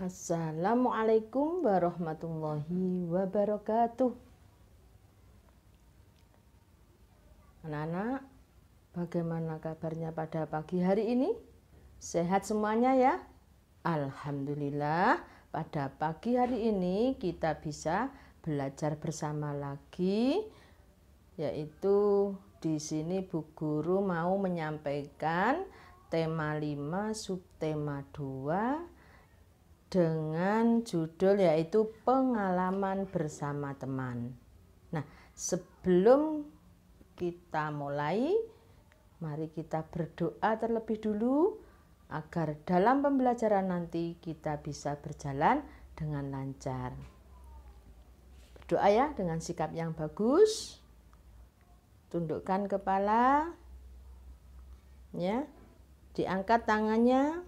Assalamualaikum warahmatullahi wabarakatuh. Anak-anak, bagaimana kabarnya pada pagi hari ini? Sehat semuanya ya? Alhamdulillah, pada pagi hari ini kita bisa belajar bersama lagi yaitu di sini Bu Guru mau menyampaikan tema 5 subtema 2 dengan judul yaitu pengalaman bersama teman. Nah, sebelum kita mulai, mari kita berdoa terlebih dulu agar dalam pembelajaran nanti kita bisa berjalan dengan lancar. Berdoa ya dengan sikap yang bagus. Tundukkan kepala. Ya. Diangkat tangannya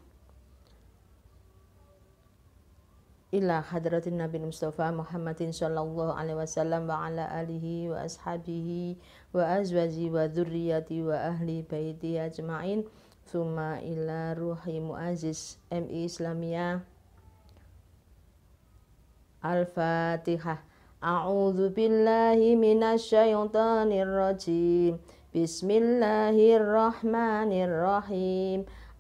ila hadratin Nabi Mustafa Muhammadin sallallahu alaihi wasallam wa ala alihi wa ashabihi wa azwaji wa dzurriyyati wa ahli baiti ajmain summa ila ruhi muaziz MI Islamiyah Al-Fatihah A'udzu billahi minasy syaithanir rajim Bismillahirrahmanirrahim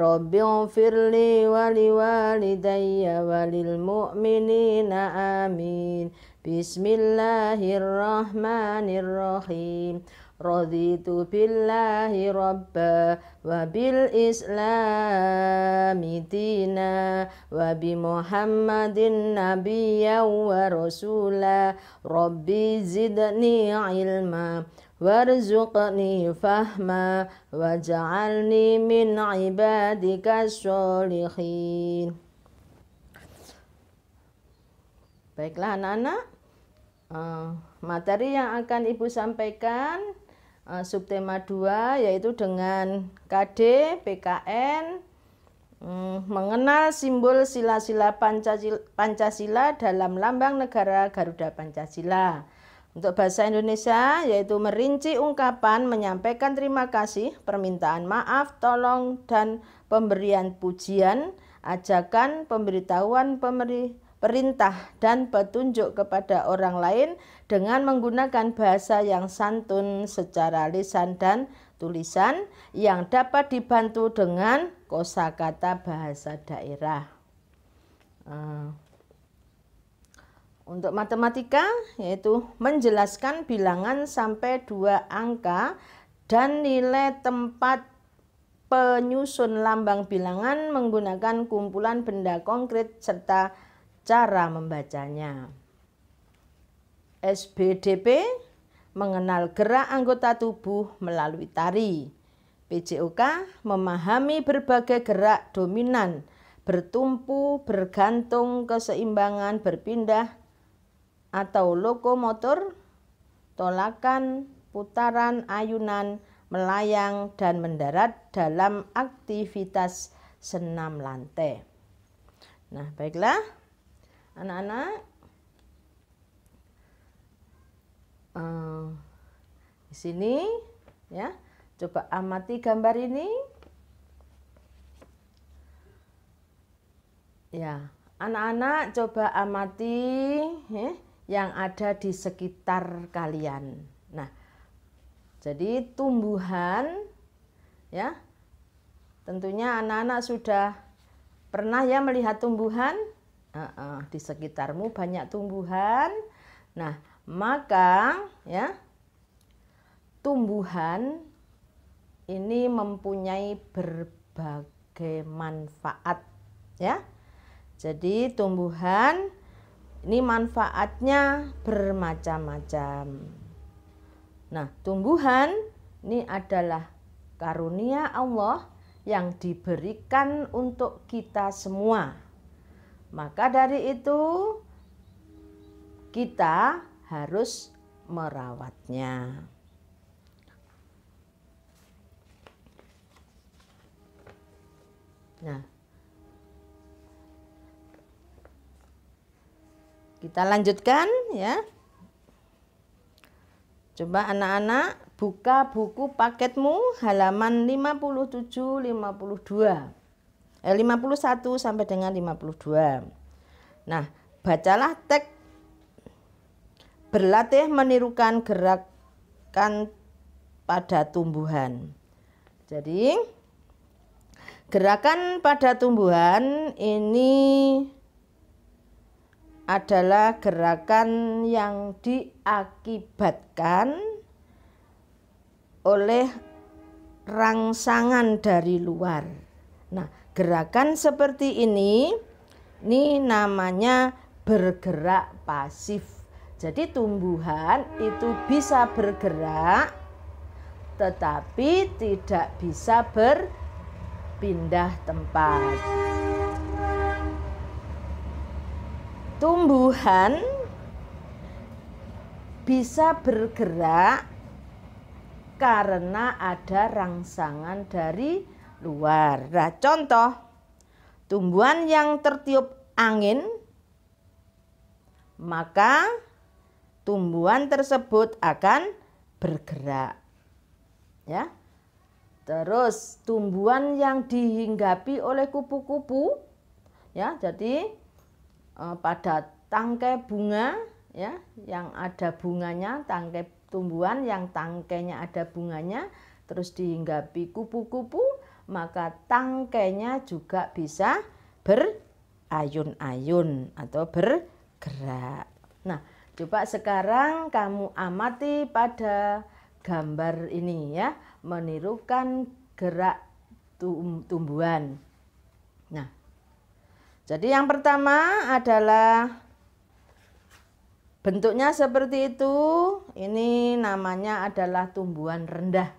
رب اغفر لي ولوالدي وللمؤمنين آمين بسم الله الرحمن الرحيم رضيت بالله ربا وبالإسلام دينا وبمحمد نبيا ورسولا ربي زدني علما warzuqni fahma, واجعلني min ibadika الصالحين Baiklah anak-anak, eh, materi yang akan Ibu sampaikan eh, subtema 2 yaitu dengan KD, PKN, hmm, mengenal simbol sila-sila Pancasila dalam lambang negara Garuda Pancasila. Untuk bahasa Indonesia yaitu merinci ungkapan menyampaikan terima kasih, permintaan maaf, tolong dan pemberian pujian, ajakan, pemberitahuan, pemberi, perintah dan petunjuk kepada orang lain dengan menggunakan bahasa yang santun secara lisan dan tulisan yang dapat dibantu dengan kosakata bahasa daerah. Uh. Untuk matematika yaitu menjelaskan bilangan sampai dua angka dan nilai tempat penyusun lambang bilangan menggunakan kumpulan benda konkret serta cara membacanya. SBDP mengenal gerak anggota tubuh melalui tari. PJOK memahami berbagai gerak dominan, bertumpu, bergantung, keseimbangan, berpindah, atau lokomotor, tolakan, putaran, ayunan, melayang, dan mendarat dalam aktivitas senam lantai. Nah, baiklah anak-anak. Eh, di sini ya, coba amati gambar ini. Ya, anak-anak coba amati. Ya yang ada di sekitar kalian. Nah, jadi tumbuhan ya tentunya anak-anak sudah pernah ya melihat tumbuhan uh -uh, di sekitarmu banyak tumbuhan. Nah, maka ya tumbuhan ini mempunyai berbagai manfaat ya. Jadi tumbuhan ini manfaatnya bermacam-macam. Nah, tumbuhan ini adalah karunia Allah yang diberikan untuk kita semua. Maka dari itu, kita harus merawatnya. Nah, Kita lanjutkan ya. Coba anak-anak buka buku paketmu halaman 57 52. Eh 51 sampai dengan 52. Nah, bacalah teks berlatih menirukan gerakan pada tumbuhan. Jadi, gerakan pada tumbuhan ini adalah gerakan yang diakibatkan oleh rangsangan dari luar. Nah, gerakan seperti ini ini namanya bergerak pasif. Jadi tumbuhan itu bisa bergerak tetapi tidak bisa berpindah tempat. tumbuhan bisa bergerak karena ada rangsangan dari luar. Nah, contoh tumbuhan yang tertiup angin maka tumbuhan tersebut akan bergerak. Ya. Terus tumbuhan yang dihinggapi oleh kupu-kupu ya, jadi Eh, pada tangkai bunga ya yang ada bunganya tangkai tumbuhan yang tangkainya ada bunganya terus dihinggapi kupu-kupu maka tangkainya juga bisa berayun-ayun atau bergerak. Nah, coba sekarang kamu amati pada gambar ini ya, menirukan gerak tumbuhan. Nah, jadi yang pertama adalah bentuknya seperti itu. Ini namanya adalah tumbuhan rendah.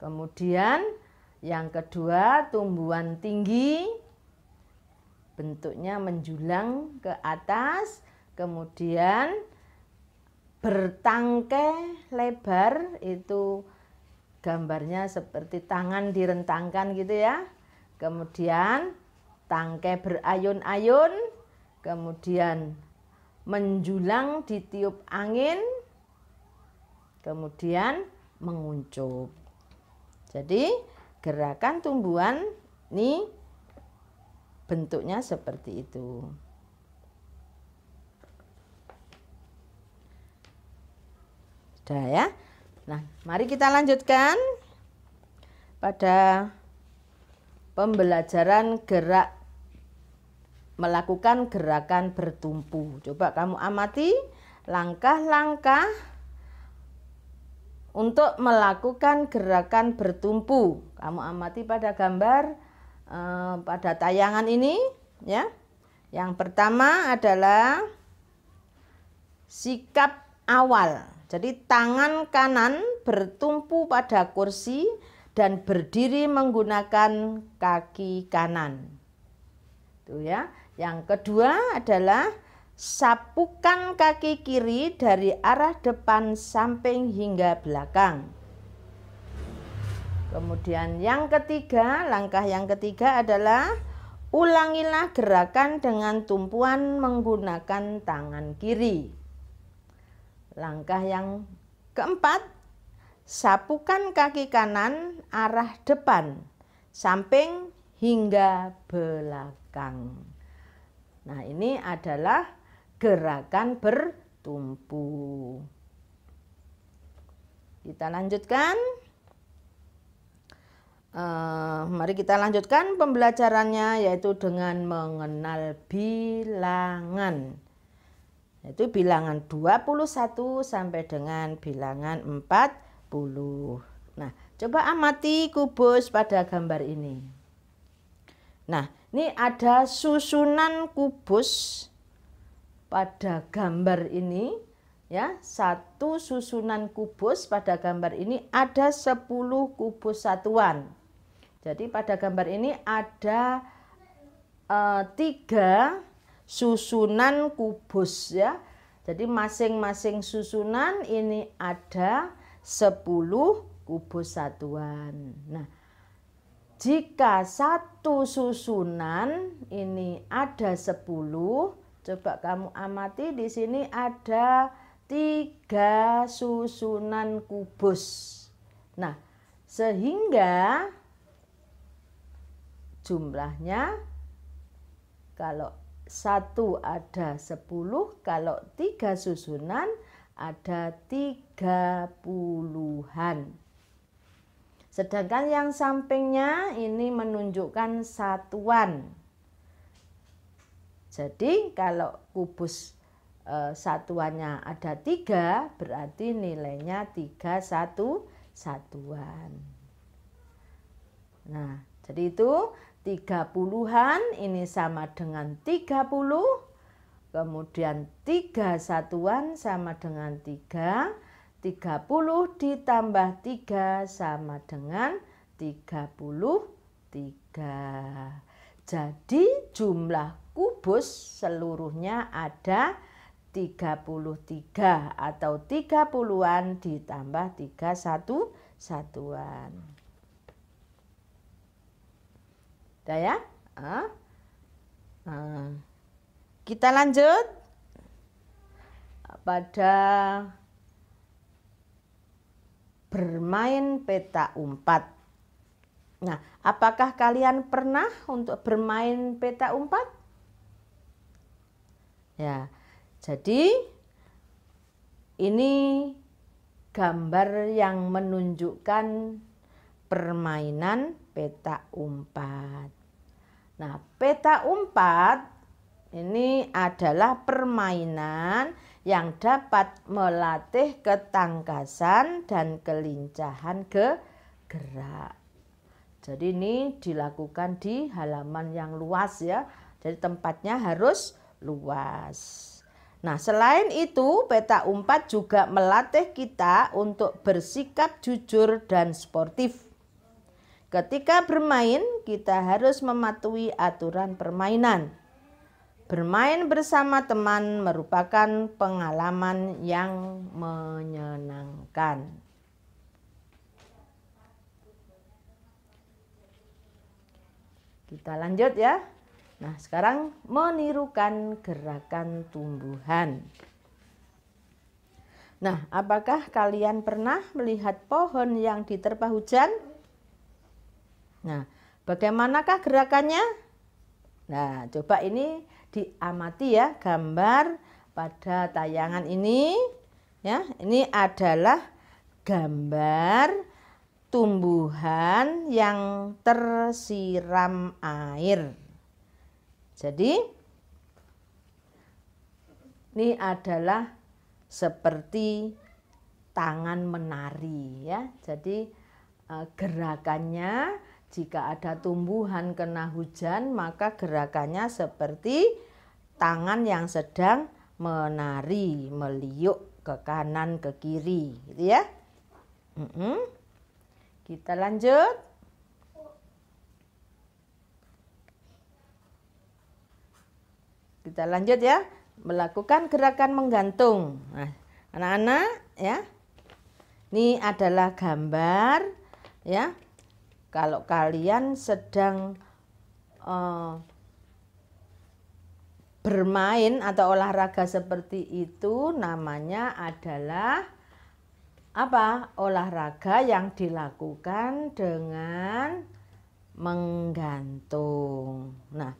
Kemudian yang kedua tumbuhan tinggi. Bentuknya menjulang ke atas, kemudian bertangkai lebar itu gambarnya seperti tangan direntangkan gitu ya. Kemudian tangkai berayun-ayun, kemudian menjulang ditiup angin, kemudian menguncup. Jadi gerakan tumbuhan ini bentuknya seperti itu. Sudah ya. Nah, mari kita lanjutkan pada pembelajaran gerak melakukan gerakan bertumpu. Coba kamu amati langkah-langkah untuk melakukan gerakan bertumpu. Kamu amati pada gambar eh, pada tayangan ini, ya. Yang pertama adalah sikap awal. Jadi tangan kanan bertumpu pada kursi dan berdiri menggunakan kaki kanan. Itu ya. Yang kedua adalah sapukan kaki kiri dari arah depan samping hingga belakang. Kemudian yang ketiga, langkah yang ketiga adalah ulangilah gerakan dengan tumpuan menggunakan tangan kiri. Langkah yang keempat, sapukan kaki kanan arah depan, samping hingga belakang. Nah, ini adalah gerakan bertumpu. Kita lanjutkan. Uh, mari kita lanjutkan pembelajarannya yaitu dengan mengenal bilangan. Itu bilangan 21 sampai dengan bilangan 40. Nah, coba amati kubus pada gambar ini. Nah, ini ada susunan kubus pada gambar ini ya satu susunan kubus pada gambar ini ada 10 kubus satuan jadi pada gambar ini ada e, tiga susunan kubus ya. Jadi masing-masing susunan ini ada 10 kubus satuan. Nah, jika satu susunan ini ada 10, coba kamu amati di sini ada tiga susunan kubus. Nah, sehingga jumlahnya kalau satu ada sepuluh kalau tiga susunan ada tiga puluhan. Sedangkan yang sampingnya ini menunjukkan satuan. Jadi kalau kubus e, satuannya ada tiga, berarti nilainya tiga satu satuan. Nah, jadi itu tiga puluhan ini sama dengan tiga puluh, Kemudian tiga satuan sama dengan tiga, tiga puluh ditambah tiga sama dengan tiga puluh tiga. Jadi jumlah kubus seluruhnya ada 33 atau 30-an ditambah 3 satu satuan ya? Uh. Uh. Kita lanjut pada bermain peta umpat. Nah, apakah kalian pernah untuk bermain peta umpat? Ya, jadi ini gambar yang menunjukkan permainan peta umpat. Nah, peta umpat ini adalah permainan yang dapat melatih ketangkasan dan kelincahan ke gerak. Jadi ini dilakukan di halaman yang luas ya. Jadi tempatnya harus luas. Nah, selain itu, peta umpat juga melatih kita untuk bersikap jujur dan sportif. Ketika bermain, kita harus mematuhi aturan permainan. Bermain bersama teman merupakan pengalaman yang menyenangkan. Kita lanjut ya. Nah, sekarang menirukan gerakan tumbuhan. Nah, apakah kalian pernah melihat pohon yang diterpa hujan? Nah, bagaimanakah gerakannya? Nah, coba ini diamati ya gambar pada tayangan ini ya. Ini adalah gambar tumbuhan yang tersiram air. Jadi ini adalah seperti tangan menari ya. Jadi eh, gerakannya jika ada tumbuhan kena hujan, maka gerakannya seperti tangan yang sedang menari, meliuk ke kanan ke kiri, gitu ya. Mm -mm. Kita lanjut. Kita lanjut ya, melakukan gerakan menggantung. Nah, anak-anak ya. Ini adalah gambar ya kalau kalian sedang uh, bermain atau olahraga seperti itu namanya adalah apa? Olahraga yang dilakukan dengan menggantung. Nah,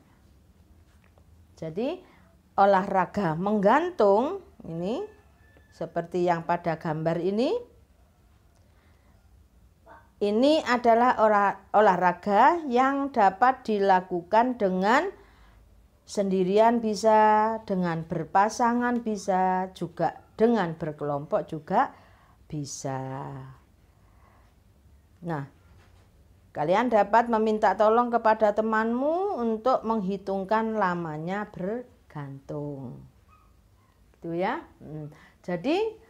jadi olahraga menggantung ini seperti yang pada gambar ini ini adalah olahraga yang dapat dilakukan dengan sendirian bisa, dengan berpasangan bisa, juga dengan berkelompok juga bisa. Nah, kalian dapat meminta tolong kepada temanmu untuk menghitungkan lamanya bergantung. Itu ya. Hmm. Jadi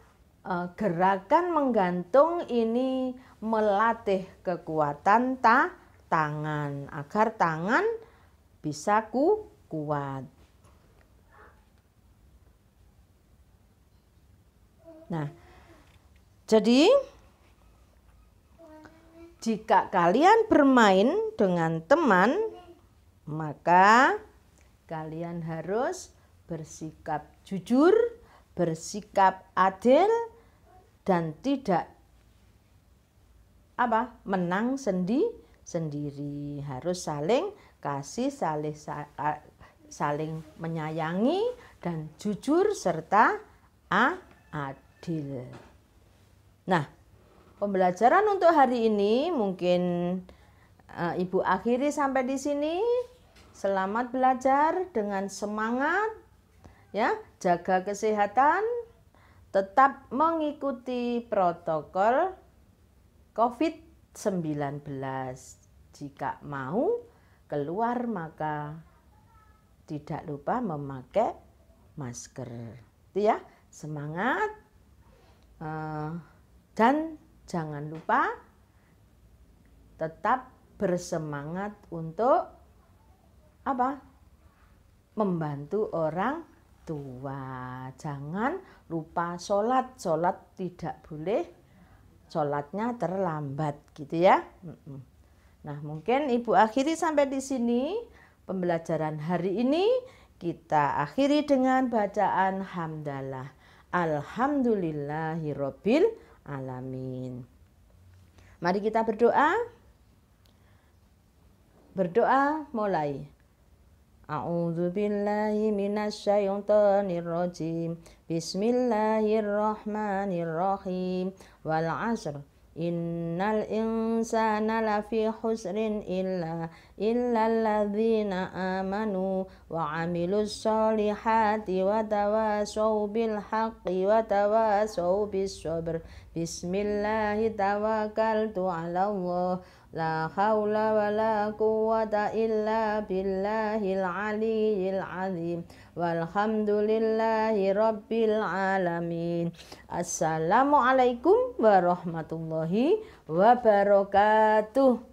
Eh, gerakan menggantung ini melatih kekuatan ta tangan agar tangan bisa ku kuat. Nah, jadi jika kalian bermain dengan teman, maka kalian harus bersikap jujur, bersikap adil, dan tidak apa menang sendi sendiri harus saling kasih saling saling menyayangi dan jujur serta adil. Nah, pembelajaran untuk hari ini mungkin e, Ibu akhiri sampai di sini. Selamat belajar dengan semangat ya, jaga kesehatan tetap mengikuti protokol COVID-19. Jika mau keluar maka tidak lupa memakai masker. Itu ya, semangat. Eh, dan jangan lupa tetap bersemangat untuk apa? Membantu orang tua. Jangan lupa sholat. Sholat tidak boleh sholatnya terlambat gitu ya. Nah mungkin Ibu akhiri sampai di sini pembelajaran hari ini. Kita akhiri dengan bacaan hamdalah. Alhamdulillahirobbil alamin. Mari kita berdoa. Berdoa mulai. أعوذ بالله من الشيطان الرجيم بسم الله الرحمن الرحيم والعصر إن الإنسان لفي خسر إلا إلا الذين آمنوا وعملوا الصالحات وتواصوا بالحق وتواصوا بالصبر بسم الله توكلت على الله لا حول ولا قوة إلا بالله العلي العظيم والحمد لله رب العالمين السلام عليكم ورحمة الله وبركاته